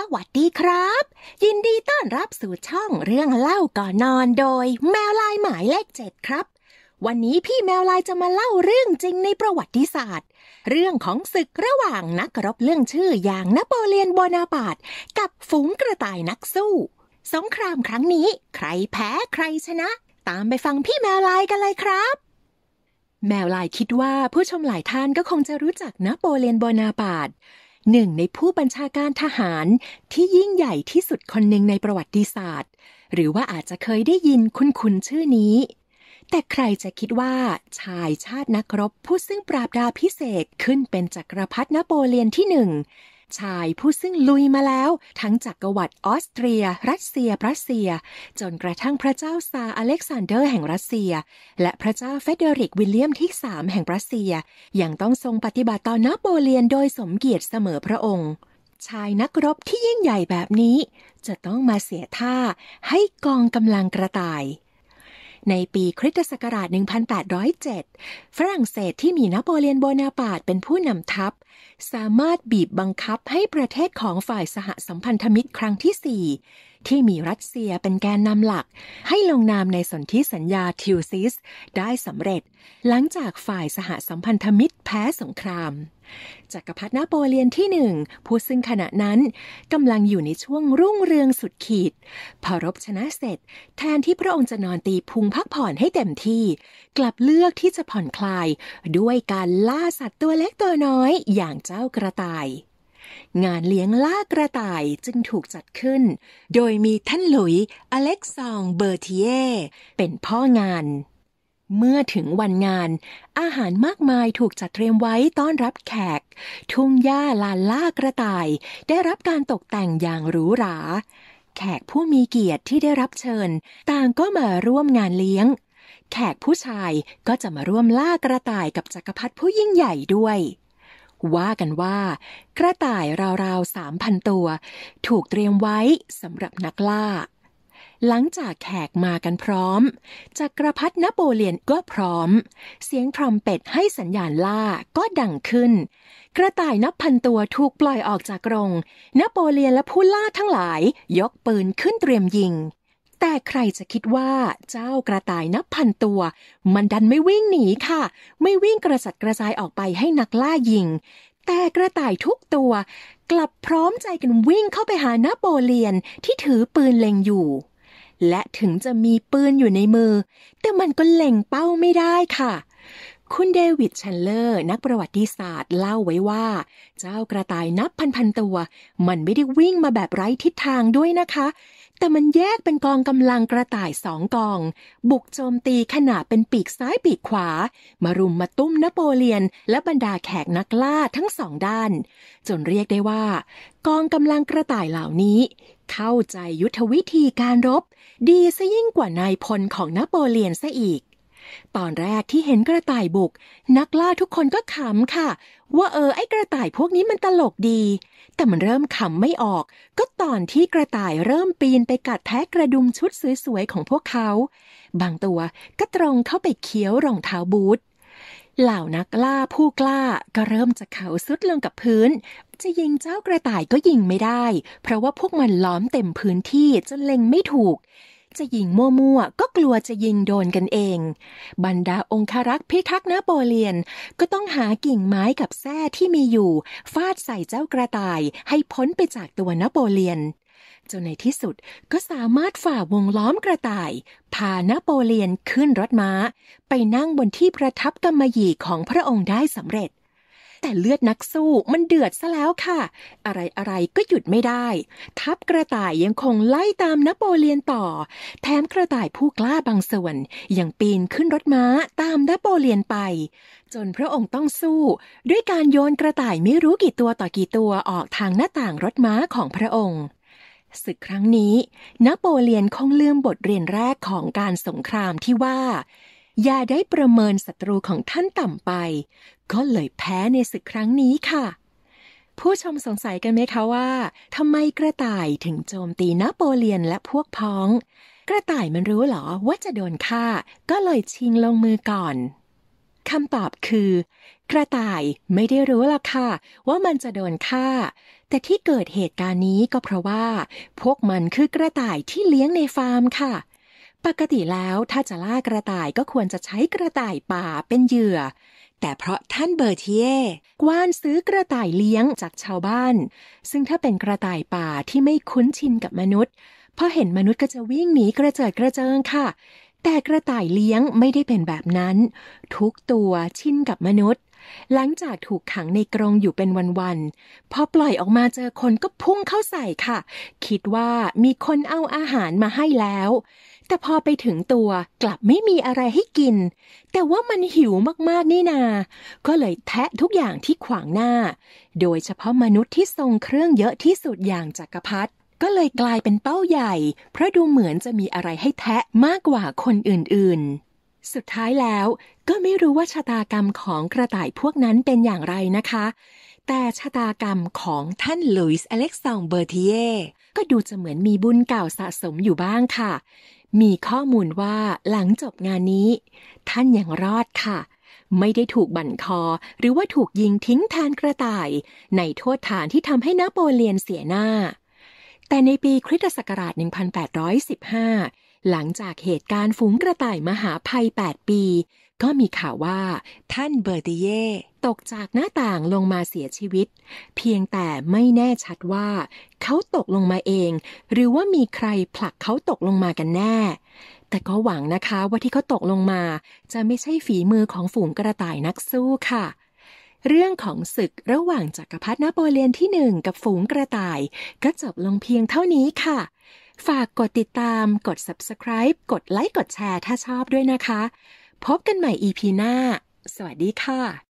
สวัสดีครับ ยินดีต้อนรับสู่ช่องเรื่องเล่าก่อนนอนโดย แมวลายหมายเลขเจ็ดครับ วันนี้พี่แมวลายจะมาเล่าเรื่องจริงในประวัติศาสตร์ เรื่องของศึกระหว่างนักรบเรื่องชื่ออย่างนโปเลียนโบนาปาตกับฝูงกระต่ายนักสู้ สงครามครั้งนี้ ใครแพ้ใครชนะ ตามไปฟังพี่แมวลายกันเลยครับ แมวลายคิดว่าผู้ชมหลายท่านก็คงจะรู้จักนโปเลียนโบนาปาตหนึ่งในผู้บัญชาการทหารที่ยิ่งใหญ่ที่สุดคนหนึ่งในประวัติศาสตร์ หรือว่าอาจจะเคยได้ยินคุณคุณชื่อนี้ แต่ใครจะคิดว่า ชายชาตินักรบผู้ซึ่งปราบดาพิเศษขึ้นเป็นจักรพรรดินโปเลียนที่หนึ่งชายผู้ซึ่งลุยมาแล้ว ทั้งจักรวรรดิออสเตรีย รัสเซียรัสเซีย จนกระทั่งพระเจ้าซาอเล็กซานเดอร์แห่งรัสเซีย และพระเจ้าเฟเดริกวิลเลียมที่สามแห่งรัสเซียยังต้องทรงปฏิบัติต่อนโปเลียนโดยสมเกียรติเสมอพระองค์ ชายนักรบที่ยิ่งใหญ่แบบนี้ จะต้องมาเสียท่าให้กองกำลังกระต่ายในปีคริสตศักราช 1807 ฝรั่งเศสที่มีนโปเลียนโบนาปาร์ตเป็นผู้นำทัพ สามารถบีบบังคับให้ประเทศของฝ่ายสหสัมพันธมิตรครั้งที่ 4ที่มีรัสเซียเป็นแกนนำหลัก ให้ลงนามในสนธิสัญญาทิวซิสได้สำเร็จ หลังจากฝ่ายสหสัมพันธมิตรแพ้สงครามจักรพรรดินโปเลียนที่หนึ่งผู้ซึ่งขณะนั้นกำลังอยู่ในช่วงรุ่งเรืองสุดขีด พอรบชนะเสร็จ แทนที่พระองค์จะนอนตีพุงพักผ่อนให้เต็มที่ กลับเลือกที่จะผ่อนคลาย ด้วยการล่าสัตว์ตัวเล็กตัวน้อยอย่างเจ้ากระต่ายงานเลี้ยงล่ากระต่ายจึงถูกจัดขึ้น โดยมีท่านหลุย อเล็กซอง เบอร์ทียเป็นพ่องาน เมื่อถึงวันงาน อาหารมากมายถูกจัดเตรียมไว้ต้อนรับแขก ทุ่งหญ้าลานล่ากระต่ายได้รับการตกแต่งอย่างหรูหรา แขกผู้มีเกียรติที่ได้รับเชิญ ต่างก็มาร่วมงานเลี้ยง แขกผู้ชายก็จะมาร่วมล่ากระต่ายกับจักรพรรดิผู้ยิ่งใหญ่ด้วยว่ากันว่า กระต่ายราวๆสามพันตัว ถูกเตรียมไว้สำหรับนักล่า หลังจากแขกมากันพร้อมจักรพรรดินโปเลียนก็พร้อม เสียงทรัมเป็ตให้สัญญาณล่าก็ดังขึ้น กระต่ายนับพันตัวถูกปล่อยออกจากกรงนโปเลียนและผู้ล่าทั้งหลายยกปืนขึ้นเตรียมยิงแต่ใครจะคิดว่าเจ้ากระต่ายนับพันตัว มันดันไม่วิ่งหนีค่ะ ไม่วิ่งกระสัดกระจายออกไปให้นักล่ายิง แต่กระต่ายทุกตัวกลับพร้อมใจกันวิ่งเข้าไปหานาโปเลียนที่ถือปืนเล็งอยู่ และถึงจะมีปืนอยู่ในมือ แต่มันก็เล็งเป้าไม่ได้ค่ะเคุณเดวิดชันเลอร์ นักประวัติศาสตร์เล่าไว้ว่า เจ้ากระต่ายนับพันๆ ตัว มันไม่ได้วิ่งมาแบบไร้ทิศทางด้วยนะคะ แต่มันแยกเป็นกองกำลังกระต่ายสองกอง บุกโจมตีขนาดเป็นปีกซ้ายปีกขวา มารุมมาตุ้มนโปเลียนและบรรดาแขกนักล่าทั้งสองด้าน จนเรียกได้ว่า กองกำลังกระต่ายเหล่านี้ เข้าใจยุทธวิธีการรบ ดีซะยิ่งกว่านายพลของนโปเลียนซะอีกตอนแรกที่เห็นกระต่ายบุก นักล่าทุกคนก็ขำค่ะ ว่าเออไอกระต่ายพวกนี้มันตลกดีแต่มันเริ่มขำไม่ออก ก็ตอนที่กระต่ายเริ่มปีนไปกัดแทะกระดุมชุดสวยๆของพวกเขา บางตัวก็ตรงเข้าไปเคี้ยวรองเท้าบูทเหล่านักล่าผู้กล้าก็เริ่มจะเขาซุดลงกับพื้น จะยิงเจ้ากระต่ายก็ยิงไม่ได้ เพราะว่าพวกมันล้อมเต็มพื้นที่จนเล็งไม่ถูกจะยิงมั่วๆก็กลัวจะยิงโดนกันเอง บรรดาองคารักษ์พิทักษ์นโปเลียนก็ต้องหากิ่งไม้กับแส้ที่มีอยู่ฟาดใส่เจ้ากระต่ายให้พ้นไปจากตัวนโปเลียน จนในที่สุดก็สามารถฝ่าวงล้อมกระต่าย พานโปเลียนขึ้นรถม้า ไปนั่งบนที่ประทับกรมหยี่ของพระองค์ได้สำเร็จแต่เลือดนักสู้มันเดือดซะแล้วค่ะ อะไรอะไรก็หยุดไม่ได้ ทัพกระต่ายยังคงไล่ตามนโปเลียนต่อ แถมกระต่ายผู้กล้าบางส่วนยังปีนขึ้นรถม้าตามนโปเลียนไป จนพระองค์ต้องสู้ ด้วยการโยนกระต่ายไม่รู้กี่ตัวต่อกี่ตัวออกทางหน้าต่างรถม้าของพระองค์ศึกครั้งนี้ นโปเลียนคงลืมบทเรียนแรกของการสงครามที่ว่าอย่าได้ประเมินศัตรูของท่านต่ำไป ก็เลยแพ้ในศึกครั้งนี้ค่ะ ผู้ชมสงสัยกันไหมคะว่าทำไมกระต่ายถึงโจมตีนโปเลียนและพวกพ้อง กระต่ายมันรู้หรอว่าจะโดนฆ่า ก็เลยชิงลงมือก่อน คำตอบคือ กระต่ายไม่ได้รู้หรอกค่ะ ว่ามันจะโดนฆ่า แต่ที่เกิดเหตุการณ์นี้ก็เพราะว่า พวกมันคือกระต่ายที่เลี้ยงในฟาร์มค่ะเปกติแล้วถ้าจะล่ากระต่ายก็ควรจะใช้กระต่ายป่าเป็นเหยื่อ แต่เพราะท่านเบอร์เทียกว้านซื้อกระต่ายเลี้ยงจากชาวบ้าน ซึ่งถ้าเป็นกระต่ายป่าที่ไม่คุ้นชินกับมนุษย์พอเห็นมนุษย์ก็จะวิ่งหนีกระเจิดกระเจิงค่ะ แต่กระต่ายเลี้ยงไม่ได้เป็นแบบนั้น ทุกตัวชินกับมนุษย์หลังจากถูกขังในกรงอยู่เป็นวันๆ พอปล่อยออกมาเจอคนก็พุ่งเข้าใส่ค่ะ คิดว่ามีคนเอาอาหารมาให้แล้ว แต่พอไปถึงตัวกลับไม่มีอะไรให้กิน แต่ว่ามันหิวมากๆ นี่นา ก็เลยแทะทุกอย่างที่ขวางหน้า โดยเฉพาะมนุษย์ที่ทรงเครื่องเยอะที่สุดอย่างจักรพรรดิก็เลยกลายเป็นเป้าใหญ่ เพราะดูเหมือนจะมีอะไรให้แทะมากกว่าคนอื่นๆสุดท้ายแล้วก็ไม่รู้ว่าชะตากรรมของกระต่ายพวกนั้นเป็นอย่างไรนะคะ แต่ชะตากรรมของท่านลุยส์อเล็กซองเบอร์ทิเยก็ดูจะเหมือนมีบุญเก่าสะสมอยู่บ้างค่ะ มีข้อมูลว่าหลังจบงานนี้ ท่านยังรอดค่ะ ไม่ได้ถูกบั่นคอหรือว่าถูกยิงทิ้งแทนกระต่าย ในโทษฐานที่ทำให้นโปเลียนเสียหน้า แต่ในปีคริสตศักราช 1815หลังจากเหตุการณ์ฝูงกระต่ายมหาภัย 8 ปี ก็มีข่าวว่า ท่านเบอร์ติเยตกจากหน้าต่างลงมาเสียชีวิต เพียงแต่ไม่แน่ชัดว่า เขาตกลงมาเอง หรือว่ามีใครผลักเขาตกลงมากันแน่ แต่ก็หวังนะคะว่าที่เขาตกลงมาจะไม่ใช่ฝีมือของฝูงกระต่ายนักสู้ค่ะ เรื่องของศึกระหว่างจักรพรรดินโปเลียนที่หนึ่งกับฝูงกระต่ายก็จบลงเพียงเท่านี้ค่ะฝากกดติดตาม กด subscribe กดไลค์ กดแชร์ถ้าชอบด้วยนะคะ พบกันใหม่ EP หน้า สวัสดีค่ะ